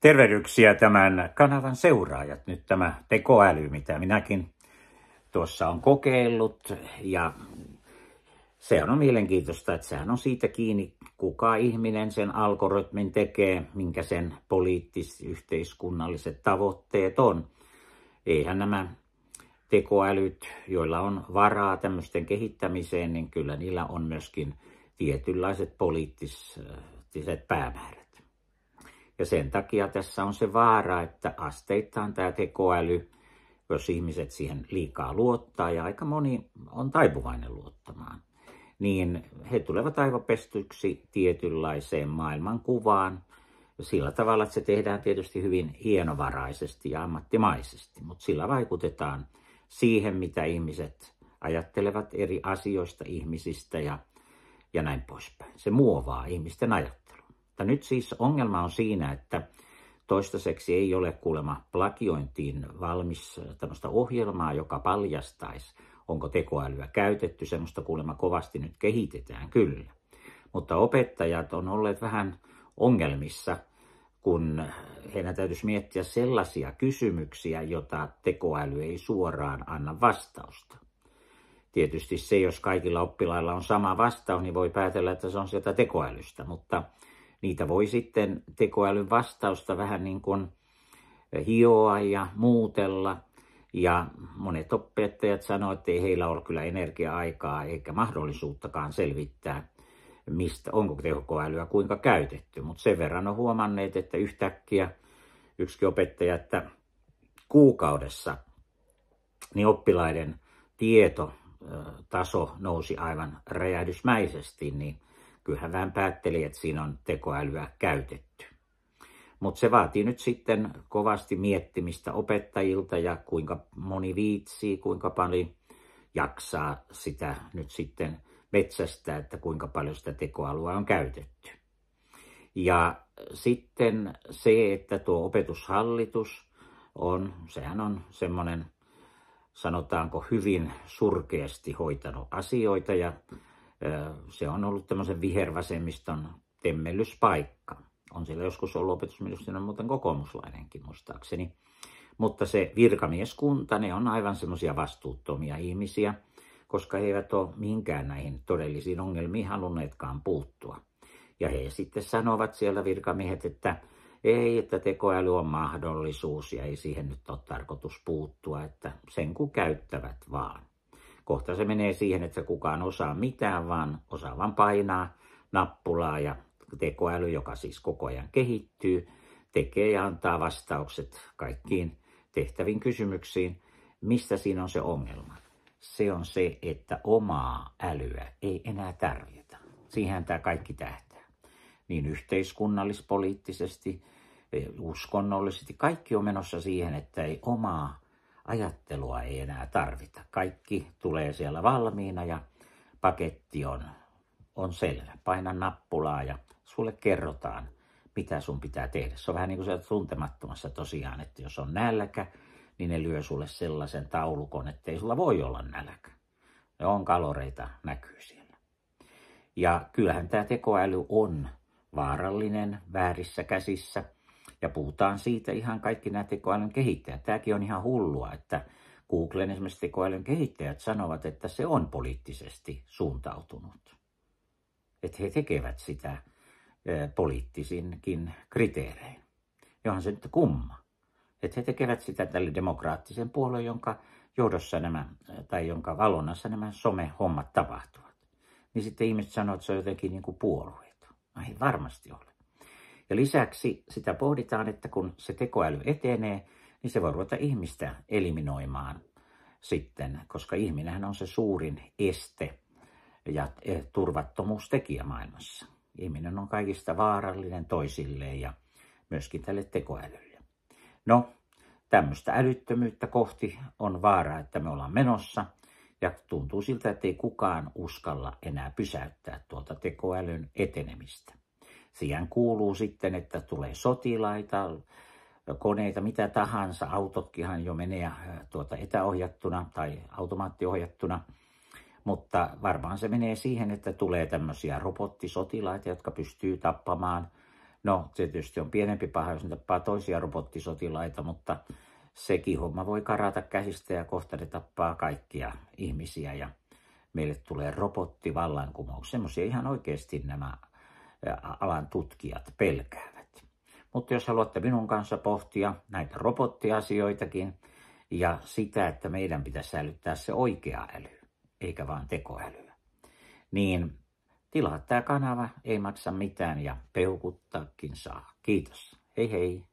Tervehdyksiä tämän kanavan seuraajat. Nyt tämä tekoäly, mitä minäkin tuossa on kokeillut ja se on mielenkiintoista, että sehän on siitä kiinni, kuka ihminen sen algoritmin tekee, minkä sen poliittis-yhteiskunnalliset tavoitteet on. Eihän nämä tekoälyt, joilla on varaa tämmöisten kehittämiseen, niin kyllä niillä on myöskin tietynlaiset poliittiset päämäärät. Ja sen takia tässä on se vaara, että asteittain tämä tekoäly, jos ihmiset siihen liikaa luottaa, ja aika moni on taipuvainen luottamaan, niin he tulevat aivan pestyksi tietynlaiseen maailmankuvaan, sillä tavalla, että se tehdään tietysti hyvin hienovaraisesti ja ammattimaisesti, mutta sillä vaikutetaan siihen, mitä ihmiset ajattelevat eri asioista, ihmisistä ja, ja näin poispäin. Se muovaa ihmisten ajattelua. Mutta nyt siis ongelma on siinä, että toistaiseksi ei ole kuulemma plagiointiin valmis tämmöistä ohjelmaa, joka paljastaisi, onko tekoälyä käytetty. Semmoista kuulemma kovasti nyt kehitetään kyllä. Mutta opettajat on olleet vähän ongelmissa, kun heidän täytyisi miettiä sellaisia kysymyksiä, joita tekoäly ei suoraan anna vastausta. Tietysti se, jos kaikilla oppilailla on sama vastaus, niin voi päätellä, että se on sieltä tekoälystä, mutta niitä voi sitten tekoälyn vastausta vähän niin kuin hioa ja muutella. Ja monet opettajat sanoivat, että ei heillä ole kyllä energia-aikaa eikä mahdollisuuttakaan selvittää, mistä, onko tekoälyä kuinka käytetty. Mutta sen verran on huomanneet, että yhtäkkiä yksi opettaja, että kuukaudessa niin oppilaiden tietotaso nousi aivan räjähdysmäisesti, niin kyllähän vähän päätteli, että siinä on tekoälyä käytetty. Mutta se vaatii nyt sitten kovasti miettimistä opettajilta ja kuinka moni viitsii, kuinka paljon jaksaa sitä nyt sitten metsästä, että kuinka paljon sitä tekoalua on käytetty. Ja sitten se, että tuo opetushallitus on, sehän on semmoinen, sanotaanko hyvin surkeasti hoitanut asioita ja se on ollut tämmöisen vihervasemmiston temmellyspaikka. On siellä joskus ollut opetusministeriön muuten kokoomuslainenkin muistaakseni. Mutta se virkamieskunta, ne on aivan semmoisia vastuuttomia ihmisiä, koska he eivät ole mihinkään näihin todellisiin ongelmiin halunneetkaan puuttua. Ja he sitten sanovat siellä virkamiehet, että ei, että tekoäly on mahdollisuus ja ei siihen nyt ole tarkoitus puuttua, että sen kun käyttävät vaan kohta se menee siihen, että kukaan osaa mitään, vaan osaa vain painaa nappulaa ja tekoäly, joka siis koko ajan kehittyy, tekee ja antaa vastaukset kaikkiin tehtäviin kysymyksiin. Mistä siinä on se ongelma? Se on se, että omaa älyä ei enää tarvita. Siihen tämä kaikki tähtää. Niin yhteiskunnallispoliittisesti, eh, uskonnollisesti, kaikki on menossa siihen, että ei omaa ajattelua ei enää tarvita. Kaikki tulee siellä valmiina ja paketti on, on selvä. Paina nappulaa ja sulle kerrotaan, mitä sun pitää tehdä. Se on vähän niin kuin se tuntemattomassa tosiaan, että jos on nälkä, niin ne lyö sulle sellaisen taulukon, että ei sulla voi olla nälkä. Ne on kaloreita, näkyy siellä. Ja kyllähän tämä tekoäly on vaarallinen väärissä käsissä – ja puhutaan siitä ihan kaikki nämä tekoälyn kehittäjät. Tämäkin on ihan hullua, että Googlen esimerkiksi tekoälyn kehittäjät sanovat, että se on poliittisesti suuntautunut. Että he tekevät sitä poliittisinkin kriteerein. Johan se nyt kumma. Että he tekevät sitä tälle demokraattisen puolueen, jonka johdossa nämä, tai jonka valonnassa nämä somehommat tapahtuvat. Niin sitten ihmiset sanoo, että se on jotenkin niin kuin puolueeton. No ei varmasti ole. Ja lisäksi sitä pohditaan, että kun se tekoäly etenee, niin se voi ruveta ihmistä eliminoimaan sitten, koska ihminenhän on se suurin este ja e, turvattomuustekijä maailmassa. Ihminen on kaikista vaarallinen toisille ja myöskin tälle tekoälylle. No, tämmöistä älyttömyyttä kohti on vaara, että me ollaan menossa ja tuntuu siltä, että ei kukaan uskalla enää pysäyttää tuolta tekoälyn etenemistä. Siihen kuuluu sitten, että tulee sotilaita, koneita, mitä tahansa. Autotkinhan jo menee äh, tuota etäohjattuna tai automaattiohjattuna. Mutta varmaan se menee siihen, että tulee tämmöisiä robottisotilaita, jotka pystyy tappamaan. No, se tietysti on pienempi paha, jos ne tappaa toisia robottisotilaita, mutta sekin homma voi karata käsistä ja kohta ne tappaa kaikkia ihmisiä ja meille tulee robottivallankumous. Semmoisia ihan oikeasti nämä alan tutkijat pelkäävät. Mutta jos haluatte minun kanssa pohtia näitä robottiasioitakin ja sitä, että meidän pitäisi säilyttää se oikea äly, eikä vain tekoälyä, niin tilaa tämä kanava, ei maksa mitään ja peukuttaakin saa. Kiitos. Hei hei.